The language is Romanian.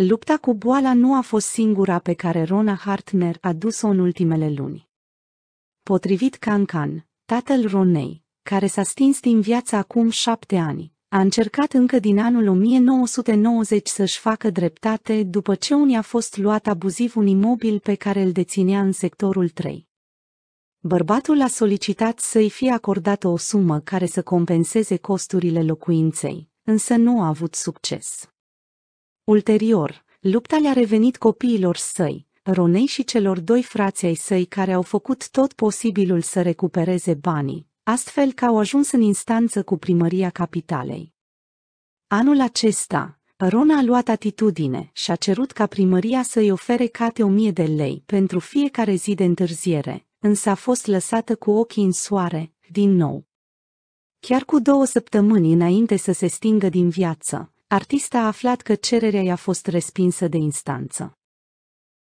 Lupta cu boala nu a fost singura pe care Rona Hartner a dus-o în ultimele luni. Potrivit Cancan, tatăl Ronei, care s-a stins din viața acum șapte ani, a încercat încă din anul 1990 să-și facă dreptate după ce unii a fost luat abuziv un imobil pe care îl deținea în sectorul 3. Bărbatul a solicitat să-i fie acordată o sumă care să compenseze costurile locuinței, însă nu a avut succes. Ulterior, lupta le-a revenit copiilor săi, Ronei și celor doi frați ai săi care au făcut tot posibilul să recupereze banii, astfel că au ajuns în instanță cu primăria capitalei. Anul acesta, Rona a luat atitudine și a cerut ca primăria să-i ofere cate 1000 de lei pentru fiecare zi de întârziere, însă a fost lăsată cu ochii în soare, din nou. Chiar cu două săptămâni înainte să se stingă din viață, Artista a aflat că cererea i-a fost respinsă de instanță.